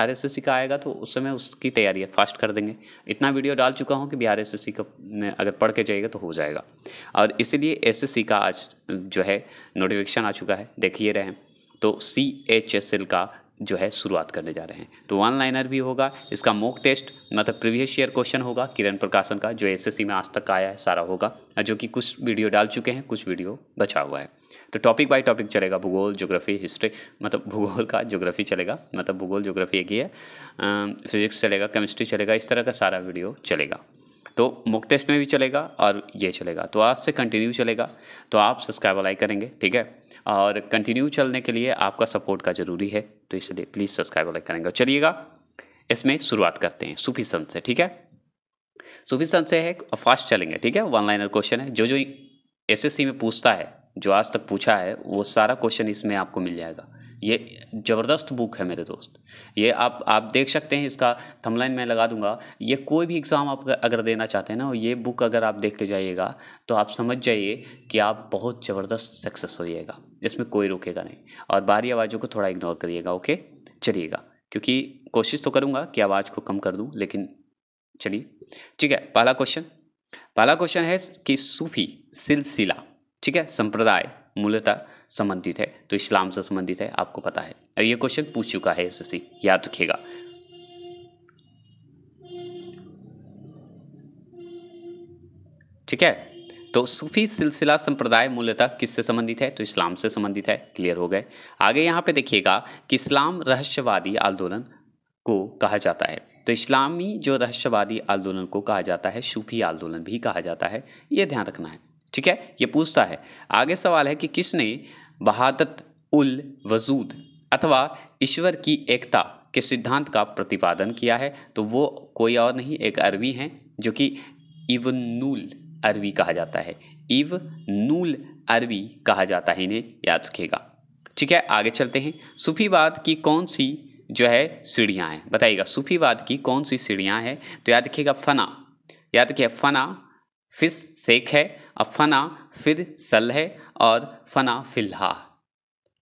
R S S का आएगा तो उस समय उसकी तैयारी है फास्ट कर देंगे इतना वीडियो डाल चुका हूँ कि बिहार एस एस सी का अगर पढ़ के जाइएगा तो हो जाएगा और इसीलिए एस एस सी का आज जो है नोटिफिकेशन आ चुका है देखिए रहे तो सी एच एस एल का जो है शुरुआत करने जा रहे हैं तो वन लाइनर भी होगा इसका मोक टेस्ट मतलब प्रीवियस ईयर क्वेश्चन होगा किरण प्रकाशन का जो सी में आज तक आया है सारा होगा जो कि कुछ वीडियो डाल चुके हैं कुछ वीडियो बचा हुआ है तो टॉपिक बाय टॉपिक चलेगा भूगोल ज्योग्राफी हिस्ट्री मतलब भूगोल का जोग्राफी चलेगा मतलब भूगोल ज्योग्राफी एक ही है फिजिक्स चलेगा केमिस्ट्री चलेगा इस तरह का सारा वीडियो चलेगा तो मुक टेस्ट में भी चलेगा और ये चलेगा तो आज से कंटिन्यू चलेगा तो आप सब्सक्राइब लाइक करेंगे ठीक है और कंटिन्यू चलने के लिए आपका सपोर्ट का ज़रूरी है तो इसलिए प्लीज़ सब्सक्राइब लाइक करेंगे चलिएगा इसमें शुरुआत करते हैं सूफी संत से ठीक है सूफी संत से है फास्ट चलेंगे ठीक है वन लाइनर क्वेश्चन है जो जो एसएससी में पूछता है जो आज तक पूछा है वो सारा क्वेश्चन इसमें आपको मिल जाएगा ये ज़बरदस्त बुक है मेरे दोस्त ये आप आप देख सकते हैं इसका थमलाइन मैं लगा दूंगा ये कोई भी एग्ज़ाम आप अगर देना चाहते हैं ना ये बुक अगर आप देख के जाइएगा तो आप समझ जाइए कि आप बहुत ज़बरदस्त सक्सेस हो जाएगा इसमें कोई रोकेगा नहीं और बाहरी आवाज़ों को थोड़ा इग्नोर करिएगा ओके चलिएगा क्योंकि कोशिश तो करूँगा कि आवाज़ को कम कर दूँ लेकिन चलिए ठीक है पहला क्वेश्चन पहला क्वेश्चन है कि सूफी सिलसिला ठीक है संप्रदाय मूलतः संबंधित है तो इस्लाम से संबंधित है आपको पता है अब ये क्वेश्चन पूछ चुका है एस याद रखिएगा ठीक है तो सूफी सिलसिला संप्रदाय मूलतः किससे संबंधित है तो इस्लाम से संबंधित है क्लियर हो गए आगे यहाँ पे देखिएगा कि इस्लाम रहस्यवादी आंदोलन को कहा जाता है तो इस्लामी जो रहस्यवादी आंदोलन को कहा जाता है सूफी आंदोलन भी कहा जाता है ये ध्यान रखना है ठीक है ये पूछता है आगे सवाल है कि किसने बहादत उल वजूद अथवा ईश्वर की एकता के सिद्धांत का प्रतिपादन किया है तो वो कोई और नहीं एक अरबी हैं जो कि इवनूल अरबी कहा जाता है इव नूल अरबी कहा जाता है इन्हें याद रखेगा ठीक है आगे चलते हैं सूफीवाद की कौन सी जो है सीढ़ियाँ हैं बताइएगा सूफीवाद की कौन सी सीढ़ियाँ हैं तो याद रखिएगा फ़ना याद रखिए फ़ना फिस शेख है अब फ़ना फिर सल है और फ़ना फिल्हा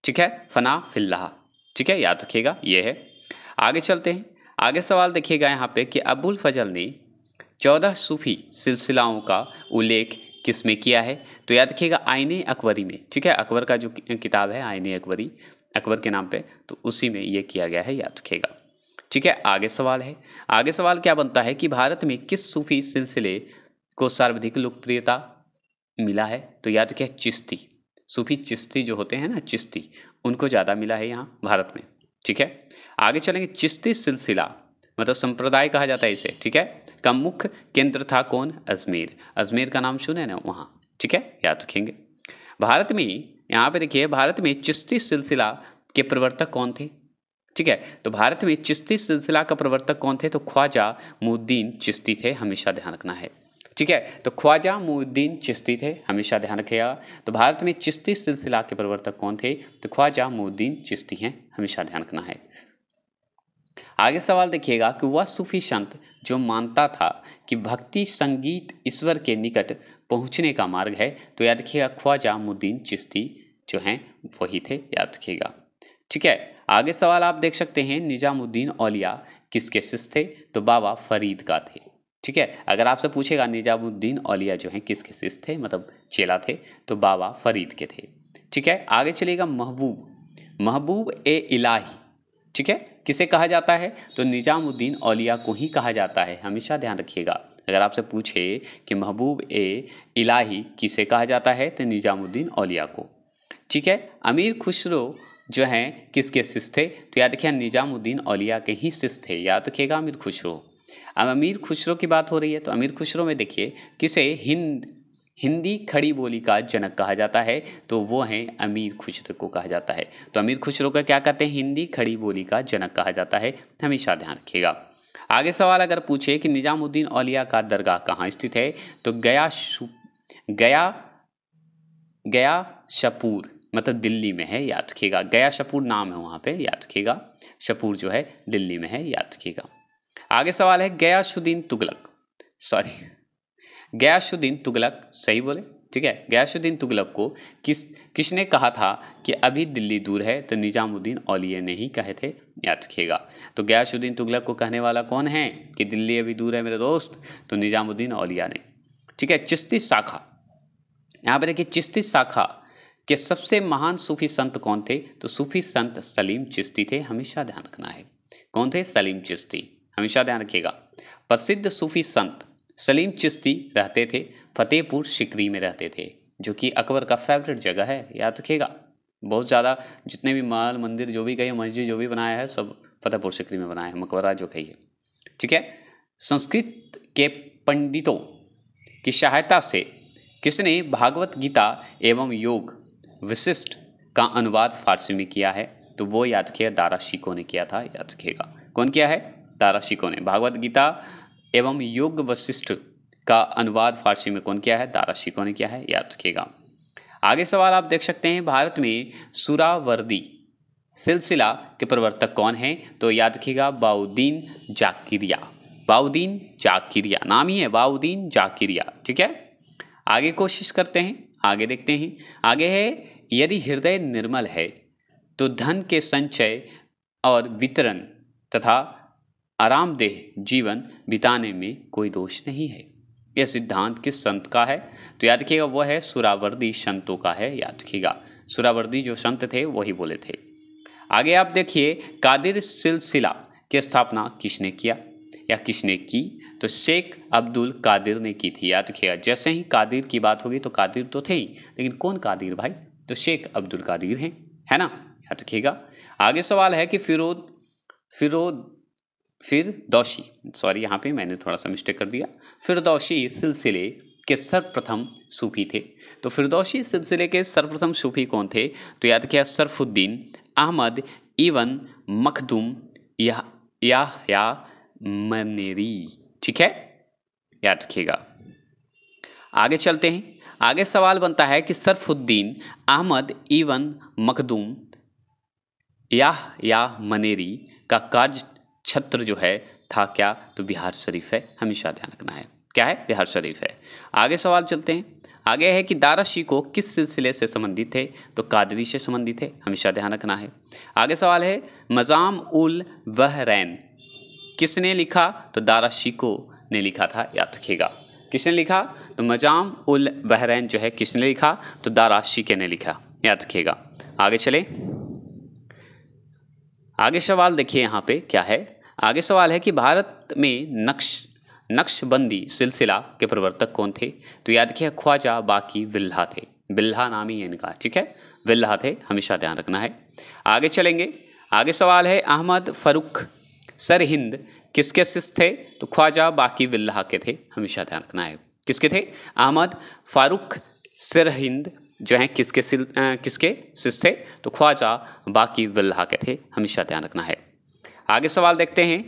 ठीक है फ़ना फिल्हा ठीक है याद रखिएगा ये है आगे चलते हैं आगे सवाल देखिएगा यहाँ पे कि अबुल फजल ने चौदह सूफी सिलसिलाओं का उल्लेख किस में किया है तो याद रखिएगा आईने अकबरी में ठीक है अकबर का जो किताब है आईने अकबरी अकबर के नाम पे तो उसी में ये किया गया है याद रखिएगा ठीक है आगे सवाल है आगे सवाल क्या बनता है कि भारत में किस सूफी सिलसिले को सर्वाधिक लोकप्रियता मिला है तो याद क्या चिश्ती सूफी चिश्ती जो होते हैं ना चिश्ती उनको ज़्यादा मिला है यहाँ भारत में ठीक है आगे चलेंगे चिश्ती सिलसिला मतलब संप्रदाय कहा जाता है इसे ठीक है का मुख्य केंद्र था कौन अजमेर अजमेर का नाम सुने ना वहाँ ठीक है याद रखेंगे भारत में यहाँ पे देखिए भारत में चिश्ती सिलसिला के प्रवर्तक कौन थे ठीक है तो भारत में चिश्ती सिलसिला का प्रवर्तक कौन थे तो ख्वाजा मुद्दीन चिश्ती थे हमेशा ध्यान रखना है ठीक है तो ख्वाजा मुद्दीन चिश्ती थे हमेशा ध्यान रखिएगा तो भारत में चिश्ती सिलसिला के प्रवर्तक कौन थे तो ख्वाजा मुद्दीन चिश्ती हैं हमेशा ध्यान रखना है आगे सवाल देखिएगा कि वह सूफी संत जो मानता था कि भक्ति संगीत ईश्वर के निकट पहुंचने का मार्ग है तो याद रखिएगा ख्वाजा मुद्दीन चिश्ती जो हैं वही थे याद रखिएगा ठीक है आगे सवाल आप देख सकते हैं निजामुद्दीन औलिया किसके शिष्य थे तो बाबा फरीद का थे ठीक है अगर आपसे पूछेगा निजामुद्दीन औलिया जो है किसके शिष्य थे मतलब चेला थे तो बाबा फरीद के थे ठीक है आगे चलेगा महबूब महबूब ए इलाही ठीक है किसे कहा जाता है तो निजामुद्दीन औलिया को ही कहा जाता है हमेशा ध्यान रखिएगा अगर आपसे पूछे कि महबूब ए इलाही किसे कहा जाता है तो निजामुद्दीन औलिया को ठीक है अमीर खुसरो जो हैं किसके शिष्य थे तो याद रखिए निजामुद्दीन औलिया के ही शिष्य थे याद रखिएगा अमीर खुसरो अब अमीर खुसरो की बात हो रही है तो अमीर खुसरो में देखिए किसे हिंद हिंदी खड़ी बोली का जनक कहा जाता है तो वो हैं अमीर खुसरो को कहा जाता है तो अमीर खुसरो का क्या कहते हैं हिंदी खड़ी बोली का जनक कहा जाता है हमेशा ध्यान रखिएगा आगे सवाल अगर पूछे कि निजामुद्दीन औलिया का दरगाह कहाँ स्थित है तो गया गया गया शपूर मतलब दिल्ली में है याद रखिएगा गया शपूर नाम है वहाँ पे याद रखिएगा शपूर जो है दिल्ली में है याद रखिएगा आगे सवाल है गयाशुद्दीन तुगलक सॉरी गयाशुद्दीन तुगलक सही बोले ठीक है गयाशुद्दीन तुगलक को किस किसने कहा था कि अभी दिल्ली दूर है तो निजामुद्दीन औलिया ने ही कहे थे याद रखिएगा तो गयाशुद्दीन तुगलक को कहने वाला कौन है कि दिल्ली अभी दूर है मेरे दोस्त तो निजामुद्दीन औलिया ने ठीक है चिश्ती शाखा यहाँ पर देखिए चिश्ती शाखा के सबसे महान सूफी संत कौन थे तो सूफी संत सलीम चिश्ती थे हमेशा ध्यान रखना है कौन थे सलीम चिश्ती हमेशा ध्यान रखिएगा प्रसिद्ध सूफी संत सलीम चिश्ती रहते थे फतेहपुर सिकरी में रहते थे जो कि अकबर का फेवरेट जगह है याद रखिएगा बहुत ज़्यादा जितने भी माल मंदिर जो भी कहिए मस्जिद जो भी बनाया है सब फतेहपुर सिकरी में बनाया है मकबरा जो कही है ठीक है संस्कृत के पंडितों की सहायता से किसने भागवत गीता एवं योग विशिष्ट का अनुवाद फारसी में किया है तो वो याद किया दारा शिको ने किया था याद रखिएगा कौन किया है दाराशिको ने भागवत गीता एवं योग वशिष्ठ का अनुवाद फारसी में कौन किया है दाराशिको ने किया है याद रखिएगा आगे सवाल आप देख सकते हैं भारत में सुरावर्दी सिलसिला के प्रवर्तक कौन हैं तो याद रखिएगा बाउद्दीन जाकिरिया बाउद्दीन जाकिरिया नाम ही है बाउद्दीन जाकिरिया ठीक है आगे कोशिश करते हैं आगे देखते हैं आगे है यदि हृदय निर्मल है तो धन के संचय और वितरण तथा आरामदेह जीवन बिताने में कोई दोष नहीं है यह सिद्धांत किस संत का है तो याद रखिएगा वह है सुरावर्दी संतों का है याद रखिएगा सुरावर्दी जो संत थे वही बोले थे आगे आप देखिए कादिर सिलसिला की स्थापना किसने किया या किसने की तो शेख अब्दुल कादिर ने की थी याद रखिएगा जैसे ही कादिर की बात होगी तो कादिर तो थे ही लेकिन कौन कादिर भाई तो शेख अब्दुल कादिर हैं है ना याद रखिएगा आगे सवाल है कि फिरोद फिरोद फिर दोषी सॉरी यहाँ पे मैंने थोड़ा सा मिस्टेक कर दिया दोषी सिलसिले के सर्वप्रथम सूफी थे तो फिरदौशी सिलसिले के सर्वप्रथम सूफी कौन थे तो याद किया सरफुद्दीन अहमद इवन मखदुम या या, या मनेरी ठीक है याद रखिएगा आगे चलते हैं आगे सवाल बनता है कि सरफुद्दीन अहमद इवन मखदुम या या मनेरी का कार्य छत्र जो है था क्या तो बिहार शरीफ है हमेशा ध्यान रखना है क्या है बिहार शरीफ है आगे सवाल चलते हैं आगे है कि दारा शिको किस सिलसिले से संबंधित है तो कादरी से संबंधित है हमेशा ध्यान रखना है आगे सवाल है मज़ाम उल वहरैन किसने लिखा तो दारा शिको ने लिखा था याद रखिएगा किसने लिखा तो मजाम उल बहरैन जो है किसने लिखा तो दारा शिके ने लिखा याद रखिएगा आगे चले आगे सवाल देखिए यहाँ पे क्या है आगे सवाल है कि भारत में नक्श नक्शबंदी सिलसिला के प्रवर्तक कौन थे तो याद किया ख्वाजा बाकी विल्हा थे बिल्हा नाम ही है इनका ठीक है विल्हा थे हमेशा ध्यान रखना है आगे चलेंगे आगे सवाल है अहमद सर हिंद किसके शिष्य थे तो ख्वाजा बाकी विल्लाह के थे हमेशा ध्यान रखना है किसके थे अहमद फ़ारूक हिंद जो हैं किसके सिल आ, किसके शिष्य थे तो ख्वाजा बाकी विल्लाह के थे हमेशा ध्यान रखना है आगे सवाल देखते हैं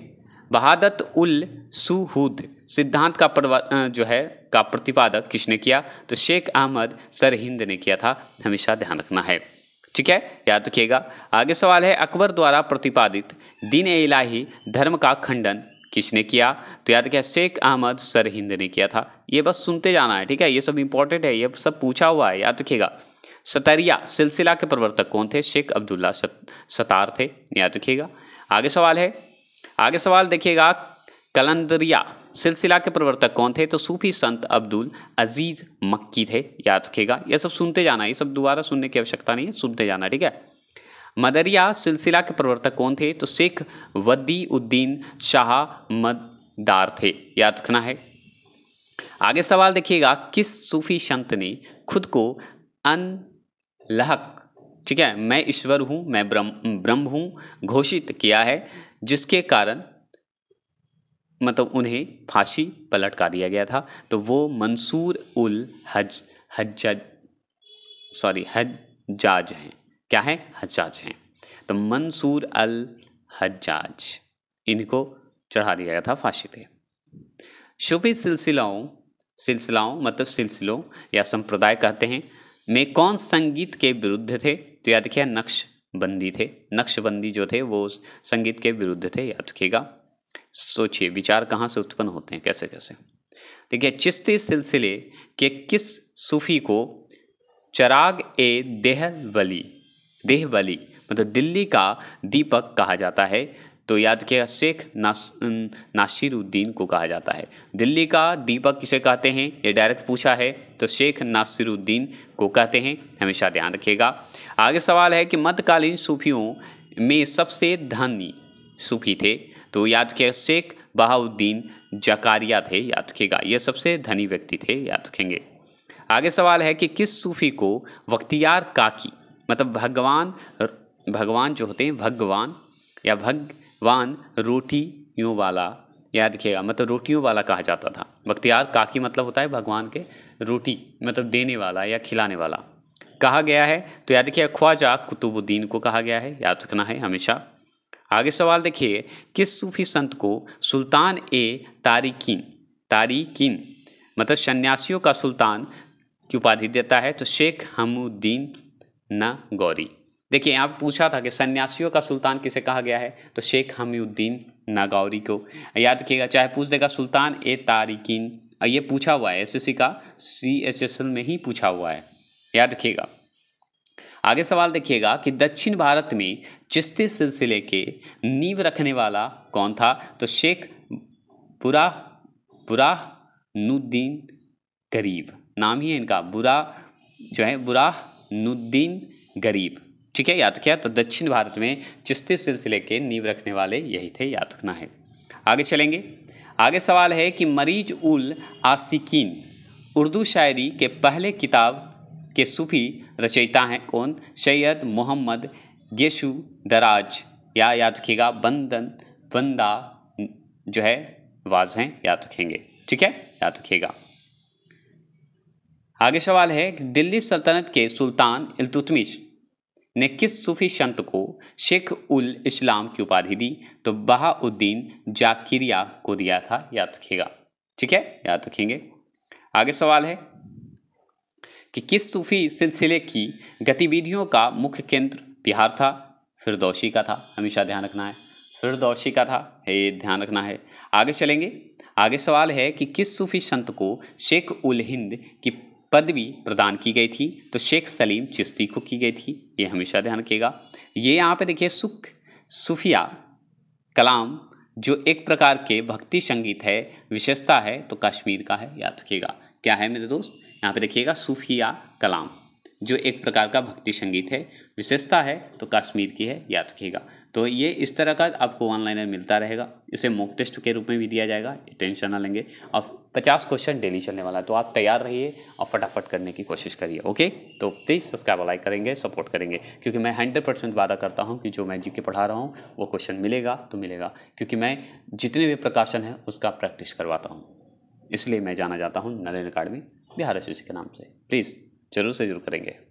बहादत उल सुहूद सिद्धांत का जो है का प्रतिपादक किसने किया तो शेख अहमद सर हिंद ने किया था हमेशा ध्यान रखना है ठीक है याद रखिएगा आगे सवाल है अकबर द्वारा प्रतिपादित दीन इलाही धर्म का खंडन किसने किया तो याद रखिए शेख अहमद सर हिंद ने किया था ये बस सुनते जाना है ठीक है ये सब इंपॉर्टेंट है ये सब पूछा हुआ है याद रखिएगा सतरिया सिलसिला के प्रवर्तक कौन थे शेख अब्दुल्ला सत, सतार थे याद रखिएगा आगे सवाल है आगे सवाल देखिएगा कलंदरिया सिलसिला के प्रवर्तक कौन थे तो सूफी संत अब्दुल अजीज़ मक्की थे याद रखिएगा यह सब सुनते जाना ये सब दोबारा सुनने की आवश्यकता नहीं है सुनते जाना ठीक है मदरिया सिलसिला के प्रवर्तक कौन थे तो शेख वदी उद्दीन शाह मददार थे याद रखना है आगे सवाल देखिएगा किस सूफी संत ने खुद को अनलहक ठीक है मैं ईश्वर हूँ मैं ब्रह्म ब्रह्म हूँ घोषित किया है जिसके कारण मतलब उन्हें फांसी पलट का दिया गया था तो वो मंसूर उल हज हज सॉरी हजाज हैं क्या है हजाज हैं तो मंसूर अल हजाज इनको चढ़ा दिया गया था फांसी पे शुभी सिलसिलाओं सिलसिलाओं मतलब सिलसिलों या संप्रदाय कहते हैं में कौन संगीत के विरुद्ध थे तो याद रखिए नक्शबंदी थे नक्शबंदी जो थे वो संगीत के विरुद्ध थे याद रखिएगा सोचिए विचार कहाँ से उत्पन्न होते हैं कैसे कैसे देखिए चिश्ती सिलसिले के किस सूफी को चराग ए देहवली देहवली मतलब दिल्ली का दीपक कहा जाता है तो याद किया शेख नास, नासिरुद्दीन को कहा जाता है दिल्ली का दीपक किसे कहते हैं ये डायरेक्ट पूछा है तो शेख नासिरुद्दीन को कहते हैं हमेशा ध्यान रखिएगा आगे सवाल है कि मध्यकालीन सूफियों में सबसे धनी सूफी थे तो याद किया शेख बहाउद्दीन जकारिया थे याद रखेगा ये सबसे धनी व्यक्ति थे याद रखेंगे आगे सवाल है कि किस सूफी को वक्तियार काकी मतलब भगवान भगवान जो होते हैं भगवान या भग वान रोटियों वाला याद रखिएगा मतलब रोटियों वाला कहा जाता था बख्तियार काकी मतलब होता है भगवान के रोटी मतलब देने वाला या खिलाने वाला कहा गया है तो याद रखिएगा ख्वाजा कुतुबुद्दीन को कहा गया है याद रखना है हमेशा आगे सवाल देखिए किस सूफी संत को सुल्तान ए तारिकिन तारिकिन मतलब सन्यासियों का सुल्तान की उपाधि देता है तो शेख हमुद्दीन न गौरी देखिए आप पूछा था कि सन्यासियों का सुल्तान किसे कहा गया है तो शेख हमीउद्दीन नागौरी को याद रखिएगा चाहे पूछ देगा सुल्तान ए तारिकिन ये पूछा हुआ है एसएससी का सी एच एस एल में ही पूछा हुआ है याद रखिएगा आगे सवाल देखिएगा कि दक्षिण भारत में चिश्ती सिलसिले के नींव रखने वाला कौन था तो शेख बुरा बुरा नुद्दीन गरीब नाम ही है इनका बुरा जो है बुरा नुद्दीन गरीब ठीक है याद किया तो दक्षिण भारत में चिस्ते सिलसिले के नींव रखने वाले यही थे याद रखना है आगे चलेंगे आगे सवाल है कि मरीज उल आसिकीन उर्दू शायरी के पहले किताब के सूफी रचयिता हैं कौन सैयद मोहम्मद गेशु दराज या याद रखिएगा बंदन बंदा जो है वाज हैं याद रखेंगे ठीक है याद रखिएगा आगे सवाल है कि दिल्ली सल्तनत के सुल्तान इल्तुतमिश ने किस सूफी संत को शेख उल इस्लाम की उपाधि दी तो बहाउद्दीन जाकिरिया को दिया था याद रखिएगा ठीक है याद रखेंगे आगे सवाल है कि किस सूफी सिलसिले की गतिविधियों का मुख्य केंद्र बिहार था फिरदौशी का था हमेशा ध्यान रखना है फिरदौशी का था ये ध्यान रखना है आगे चलेंगे आगे सवाल है कि किस सूफी संत को शेख उल हिंद की पदवी प्रदान की गई थी तो शेख सलीम चिश्ती को की गई थी ये हमेशा ध्यान रखिएगा ये यहाँ पे देखिए सुख सूफिया कलाम जो एक प्रकार के भक्ति संगीत है विशेषता है तो कश्मीर का है याद रखिएगा क्या है मेरे दोस्त यहाँ पे देखिएगा सूफिया कलाम जो एक प्रकार का भक्ति संगीत है विशेषता है तो कश्मीर की है याद रखिएगा तो ये इस तरह का आपको लाइनर मिलता रहेगा इसे मॉक टेस्ट के रूप में भी दिया जाएगा टेंशन ना लेंगे और पचास क्वेश्चन डेली चलने वाला है तो आप तैयार रहिए और फटाफट करने की कोशिश करिए ओके तो प्लीज़ सब्सक्राइब लाइक करेंगे सपोर्ट करेंगे क्योंकि मैं हंड्रेड परसेंट वादा करता हूँ कि जो मैं जी के पढ़ा रहा हूँ वो क्वेश्चन मिलेगा तो मिलेगा क्योंकि मैं जितने भी प्रकाशन है उसका प्रैक्टिस करवाता हूँ इसलिए मैं जाना जाता हूँ नरेंद्र अकाडमी बिहार एस के नाम से प्लीज़ ज़रूर से ज़रूर करेंगे